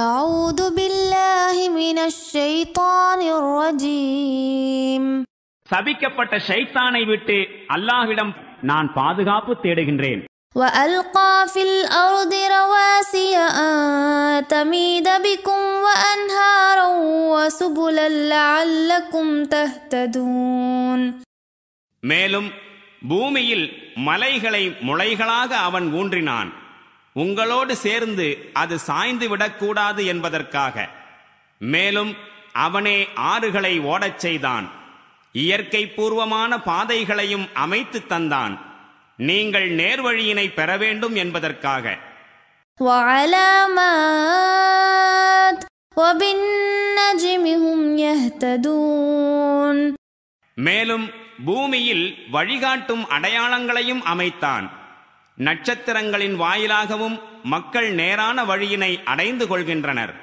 أعوذ بالله من الشيطان الرجيم சபிக்கப்பட்ட ஷைத்தானை விட்டு அல்லாஹ்விடம் நான் பாதுகாப்பு தேடுகின்றேன் மேலும் பூமியில் மலைகளை முளைகளாக அவன் ஊன்றினான் உங்களோடு சேர்ந்து அது சாய்ந்து விடக்கூடாது என்பதற்காக மேலும் அவனே ஆறுகளை ஓடச் செய்தான் இயற்கை பூர்வமான பாதைகளையும் அமைத்து தந்தான் நீங்கள் நேர்வழியினை பெற வேண்டும் என்பதற்காக மேலும் பூமியில் வழிகாட்டும் அடையாளங்களையும் அமைத்தான் நட்சத்திரங்களின் வாயிலாகவும் மக்கள் நேரான வழியினை அடைந்து கொள்கின்றனர்